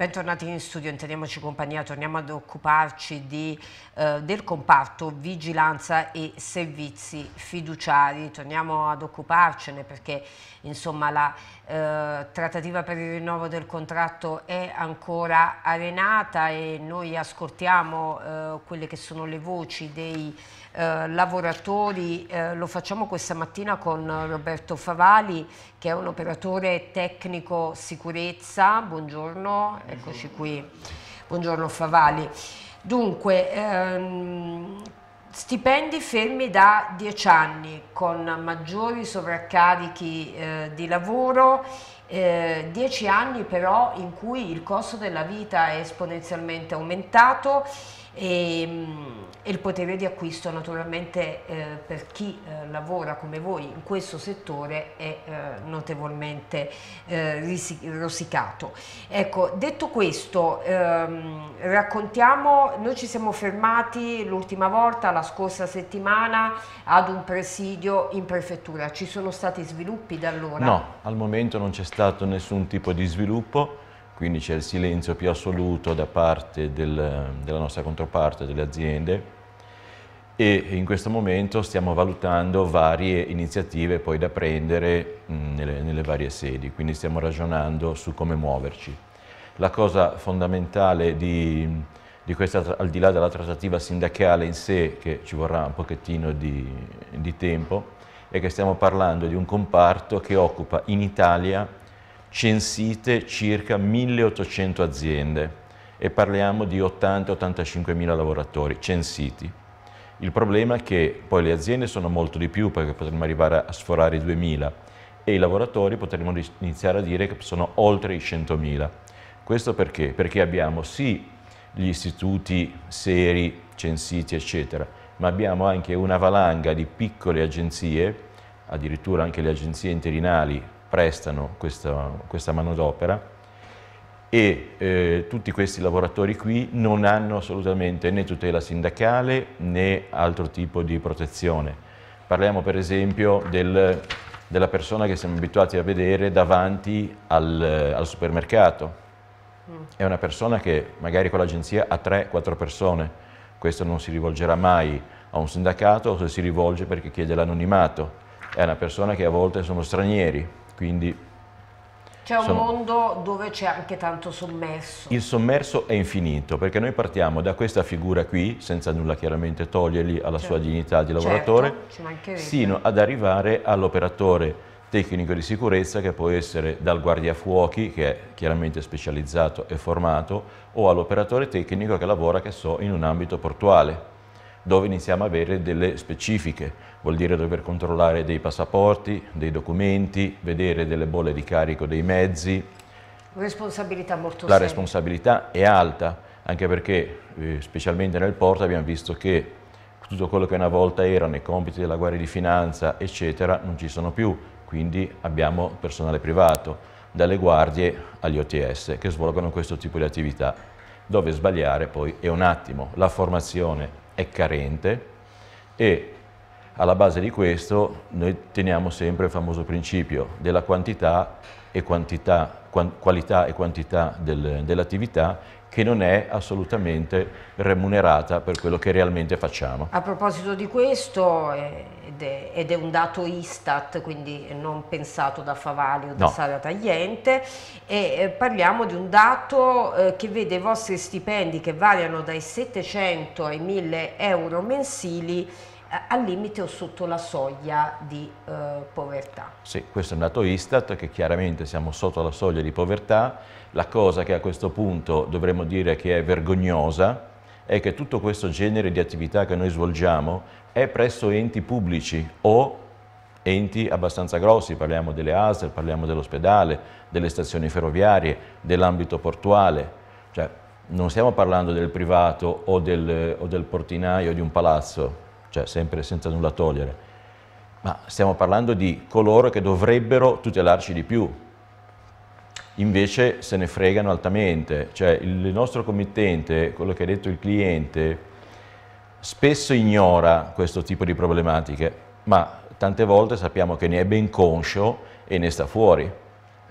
Bentornati in studio, intendiamoci Compagnia, torniamo ad occuparci di, eh, del comparto vigilanza e servizi fiduciari, torniamo ad occuparcene perché insomma, la eh, trattativa per il rinnovo del contratto è ancora arenata e noi ascoltiamo eh, quelle che sono le voci dei eh, lavoratori, eh, lo facciamo questa mattina con Roberto Favali che è un operatore tecnico sicurezza, buongiorno eccoci qui. Buongiorno Favali. Dunque, ehm, stipendi fermi da dieci anni con maggiori sovraccarichi eh, di lavoro, 10 eh, anni però in cui il costo della vita è esponenzialmente aumentato e, ehm, e, il potere di acquisto naturalmente eh, per chi eh, lavora come voi in questo settore è eh, notevolmente eh, rosicato. Ecco, detto questo, ehm, raccontiamo, noi ci siamo fermati l'ultima volta, la scorsa settimana, ad un presidio in prefettura. Ci sono stati sviluppi da allora? No, al momento non c'è stato nessun tipo di sviluppo quindi c'è il silenzio più assoluto da parte del, della nostra controparte, delle aziende e in questo momento stiamo valutando varie iniziative poi da prendere mm, nelle, nelle varie sedi, quindi stiamo ragionando su come muoverci. La cosa fondamentale di, di questa, al di là della trattativa sindacale in sé, che ci vorrà un pochettino di, di tempo, è che stiamo parlando di un comparto che occupa in Italia censite circa 1800 aziende e parliamo di 80-85 mila lavoratori censiti. Il problema è che poi le aziende sono molto di più perché potremmo arrivare a sforare i 2000 e i lavoratori potremmo iniziare a dire che sono oltre i 100 mila. Questo perché? Perché abbiamo sì gli istituti seri, censiti eccetera, ma abbiamo anche una valanga di piccole agenzie, addirittura anche le agenzie interinali prestano questa, questa manodopera e eh, tutti questi lavoratori qui non hanno assolutamente né tutela sindacale né altro tipo di protezione. Parliamo per esempio del, della persona che siamo abituati a vedere davanti al, al supermercato. Mm. È una persona che magari con l'agenzia ha 3-4 persone, questo non si rivolgerà mai a un sindacato o se si rivolge perché chiede l'anonimato. È una persona che a volte sono stranieri, quindi c'è un sono... mondo dove c'è anche tanto sommerso. Il sommerso è infinito, perché noi partiamo da questa figura qui, senza nulla chiaramente togliergli alla certo. sua dignità di certo, lavoratore, certo, sino ad arrivare all'operatore tecnico di sicurezza che può essere dal guardiafuochi, che è chiaramente specializzato e formato, o all'operatore tecnico che lavora, che so, in un ambito portuale dove iniziamo a avere delle specifiche, vuol dire dover controllare dei passaporti, dei documenti, vedere delle bolle di carico dei mezzi. Responsabilità molto La responsabilità è alta, anche perché eh, specialmente nel porto abbiamo visto che tutto quello che una volta erano i compiti della Guardia di Finanza, eccetera, non ci sono più, quindi abbiamo personale privato, dalle guardie agli OTS che svolgono questo tipo di attività. Dove sbagliare poi è un attimo, la formazione è carente e alla base di questo noi teniamo sempre il famoso principio della quantità e quantità, qualità e quantità del, dell'attività che non è assolutamente remunerata per quello che realmente facciamo. A proposito di questo, eh, ed è, ed è un dato Istat, quindi non pensato da Favali o da no. Sara Tagliente, e eh, parliamo di un dato eh, che vede i vostri stipendi che variano dai 700 ai 1000 euro mensili al limite o sotto la soglia di eh, povertà. Sì, questo è un dato Istat che chiaramente siamo sotto la soglia di povertà. La cosa che a questo punto dovremmo dire che è vergognosa è che tutto questo genere di attività che noi svolgiamo è presso enti pubblici o enti abbastanza grossi, parliamo delle ASL, parliamo dell'ospedale, delle stazioni ferroviarie, dell'ambito portuale, cioè non stiamo parlando del privato o del, o del portinaio di un palazzo, cioè sempre senza nulla togliere, ma stiamo parlando di coloro che dovrebbero tutelarci di più, invece se ne fregano altamente, cioè il nostro committente, quello che ha detto il cliente, spesso ignora questo tipo di problematiche, ma tante volte sappiamo che ne è ben conscio e ne sta fuori,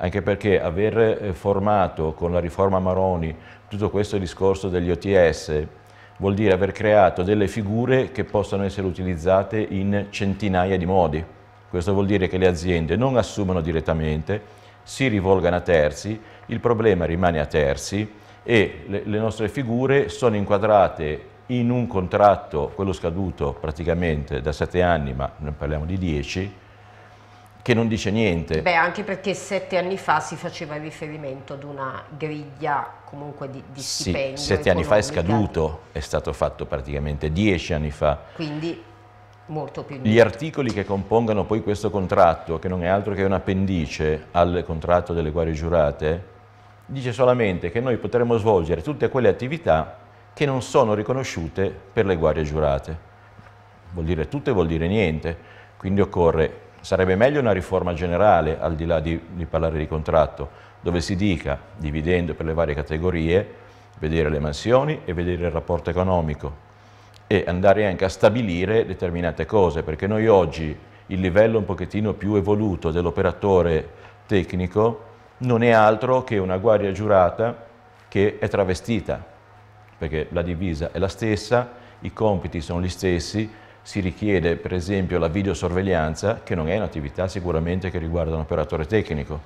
anche perché aver eh, formato con la riforma Maroni tutto questo discorso degli OTS vuol dire aver creato delle figure che possono essere utilizzate in centinaia di modi. Questo vuol dire che le aziende non assumono direttamente, si rivolgano a terzi, il problema rimane a terzi e le, nostre figure sono inquadrate in un contratto, quello scaduto praticamente da sette anni, ma noi parliamo di dieci, che non dice niente. Beh, anche perché sette anni fa si faceva riferimento ad una griglia comunque di, di sì, sette economica. anni fa è scaduto, è stato fatto praticamente dieci anni fa. Quindi molto più indietro. Gli articoli che compongono poi questo contratto, che non è altro che un appendice al contratto delle guardie giurate, dice solamente che noi potremo svolgere tutte quelle attività che non sono riconosciute per le guardie giurate. Vuol dire tutto e vuol dire niente, quindi occorre Sarebbe meglio una riforma generale, al di là di, di parlare di contratto, dove si dica, dividendo per le varie categorie, vedere le mansioni e vedere il rapporto economico e andare anche a stabilire determinate cose, perché noi oggi il livello un pochettino più evoluto dell'operatore tecnico non è altro che una guardia giurata che è travestita, perché la divisa è la stessa, i compiti sono gli stessi, si richiede per esempio la videosorveglianza, che non è un'attività sicuramente che riguarda un operatore tecnico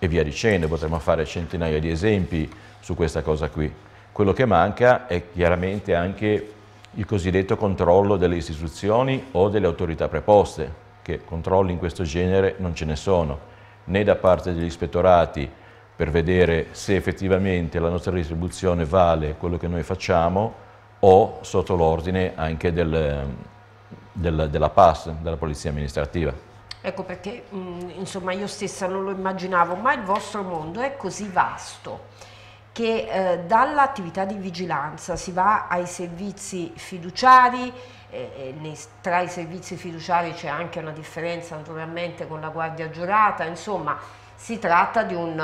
e via dicendo, potremmo fare centinaia di esempi su questa cosa qui. Quello che manca è chiaramente anche il cosiddetto controllo delle istituzioni o delle autorità preposte, che controlli in questo genere non ce ne sono, né da parte degli ispettorati per vedere se effettivamente la nostra distribuzione vale quello che noi facciamo o sotto l'ordine anche del, del, della PAS, della Polizia Amministrativa. Ecco perché mh, mm, insomma io stessa non lo immaginavo, ma il vostro mondo è così vasto che eh, dall'attività di vigilanza si va ai servizi fiduciari, eh, nei, tra i servizi fiduciari c'è anche una differenza naturalmente con la guardia giurata, insomma si tratta di un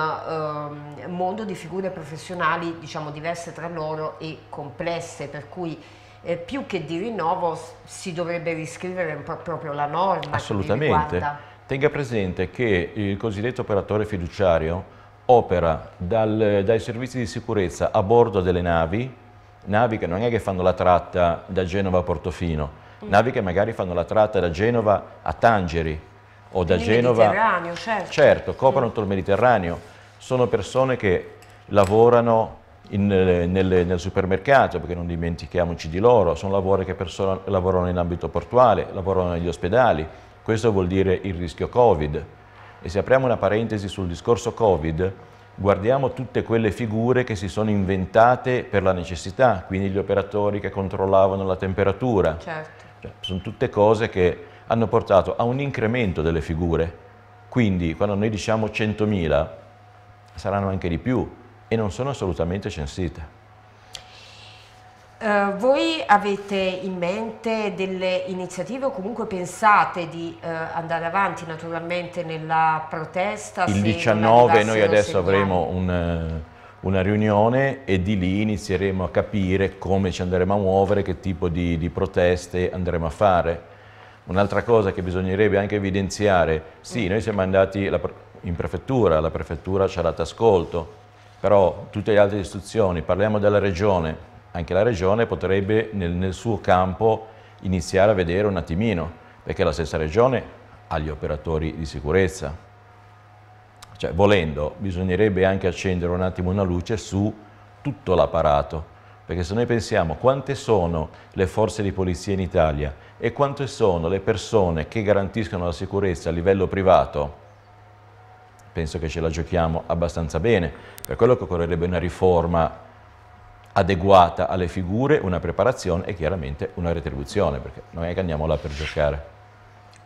eh, mondo di figure professionali diciamo diverse tra loro e complesse per cui eh, più che di rinnovo si dovrebbe riscrivere proprio la norma. Assolutamente. Tenga presente che il cosiddetto operatore fiduciario opera dal, dai servizi di sicurezza a bordo delle navi, navi che non è che fanno la tratta da Genova a Portofino, mm. navi che magari fanno la tratta da Genova a Tangeri o da il Genova... Mediterraneo, certo. Certo, coprono mm. tutto il Mediterraneo. Sono persone che lavorano in, eh, nel, nel, supermercato, perché non dimentichiamoci di loro, sono lavori che persona, lavorano in ambito portuale, lavorano negli ospedali, questo vuol dire il rischio Covid. E se apriamo una parentesi sul discorso Covid, guardiamo tutte quelle figure che si sono inventate per la necessità, quindi gli operatori che controllavano la temperatura. Certo. Cioè, sono tutte cose che hanno portato a un incremento delle figure. Quindi quando noi diciamo 100.000 saranno anche di più, e non sono assolutamente censite. Uh, voi avete in mente delle iniziative o comunque pensate di uh, andare avanti naturalmente nella protesta? Il 19 noi adesso avremo un, eh, una riunione e di lì inizieremo a capire come ci andremo a muovere, che tipo di, di proteste andremo a fare. Un'altra cosa che bisognerebbe anche evidenziare, sì, mm. noi siamo andati in prefettura, la prefettura ci ha dato ascolto, però tutte le altre istituzioni, parliamo della regione, anche la regione potrebbe nel, nel, suo campo iniziare a vedere un attimino, perché la stessa regione ha gli operatori di sicurezza. Cioè, volendo, bisognerebbe anche accendere un attimo una luce su tutto l'apparato, perché se noi pensiamo quante sono le forze di polizia in Italia e quante sono le persone che garantiscono la sicurezza a livello privato, penso che ce la giochiamo abbastanza bene. Per quello che occorrerebbe una riforma adeguata alle figure, una preparazione e chiaramente una retribuzione, perché non è che andiamo là per giocare.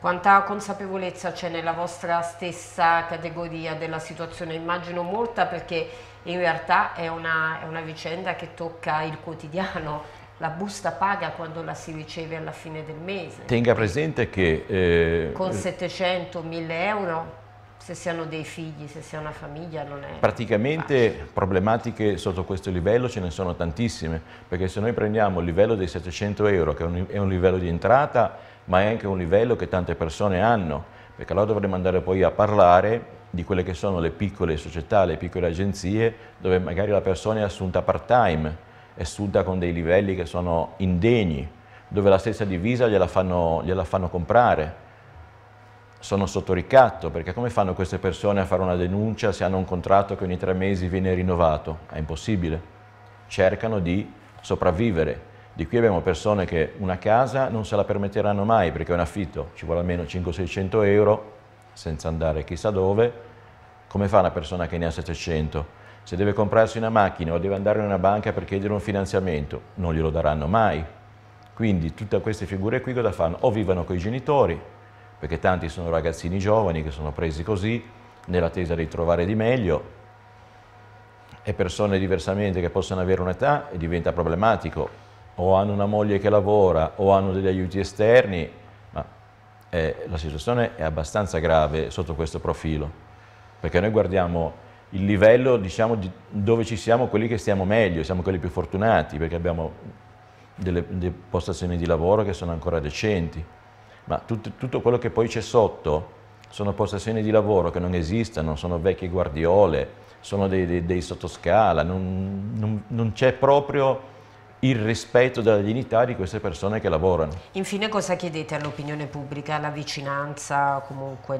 Quanta consapevolezza c'è nella vostra stessa categoria della situazione? Immagino molta perché in realtà è una, è una vicenda che tocca il quotidiano, la busta paga quando la si riceve alla fine del mese. Tenga presente che... Eh, con 700, 1000 euro se si hanno dei figli, se si ha una famiglia non è Praticamente facile. problematiche sotto questo livello ce ne sono tantissime, perché se noi prendiamo il livello dei 700 euro, che è un, è un livello di entrata, ma è anche un livello che tante persone hanno, perché allora dovremmo andare poi a parlare di quelle che sono le piccole società, le piccole agenzie, dove magari la persona è assunta part time, è assunta con dei livelli che sono indegni, dove la stessa divisa gliela fanno, gliela fanno comprare, sono sotto ricatto, perché come fanno queste persone a fare una denuncia se hanno un contratto che ogni tre mesi viene rinnovato? È impossibile. Cercano di sopravvivere. Di qui abbiamo persone che una casa non se la permetteranno mai perché è un affitto, ci vuole almeno 500-600 euro senza andare chissà dove. Come fa una persona che ne ha 700? Se deve comprarsi una macchina o deve andare in una banca per chiedere un finanziamento, non glielo daranno mai. Quindi tutte queste figure qui cosa fanno? O vivono con i genitori, perché tanti sono ragazzini giovani che sono presi così nell'attesa di trovare di meglio e persone diversamente che possono avere un'età e diventa problematico o hanno una moglie che lavora o hanno degli aiuti esterni, ma eh, la situazione è abbastanza grave sotto questo profilo, perché noi guardiamo il livello diciamo, di dove ci siamo quelli che stiamo meglio, siamo quelli più fortunati perché abbiamo delle, delle postazioni di lavoro che sono ancora decenti ma tutto, tutto quello che poi c'è sotto sono postazioni di lavoro che non esistono, sono vecchie guardiole, sono dei, dei, dei sottoscala, non, non, non c'è proprio il rispetto della dignità di queste persone che lavorano. Infine cosa chiedete all'opinione pubblica? La vicinanza, comunque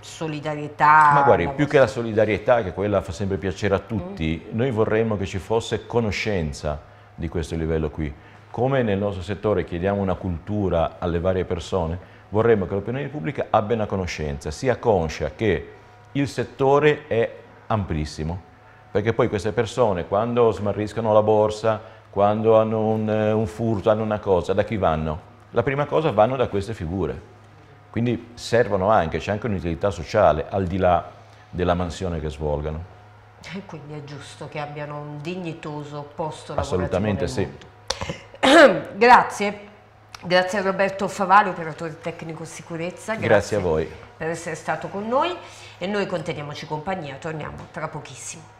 solidarietà? Ma guardi, più vostra... che la solidarietà, che quella fa sempre piacere a tutti, mm. noi vorremmo che ci fosse conoscenza di questo livello qui come nel nostro settore chiediamo una cultura alle varie persone, vorremmo che l'opinione pubblica abbia una conoscenza, sia conscia che il settore è amplissimo, perché poi queste persone quando smarriscono la borsa, quando hanno un, eh, un furto, hanno una cosa, da chi vanno? La prima cosa vanno da queste figure, quindi servono anche, c'è anche un'utilità sociale al di là della mansione che svolgano. E quindi è giusto che abbiano un dignitoso posto lavorativo. Assolutamente sì. grazie. Grazie a Roberto Favaro, operatore tecnico sicurezza. Grazie, grazie a voi per essere stato con noi e noi conteniamoci compagnia, torniamo tra pochissimo.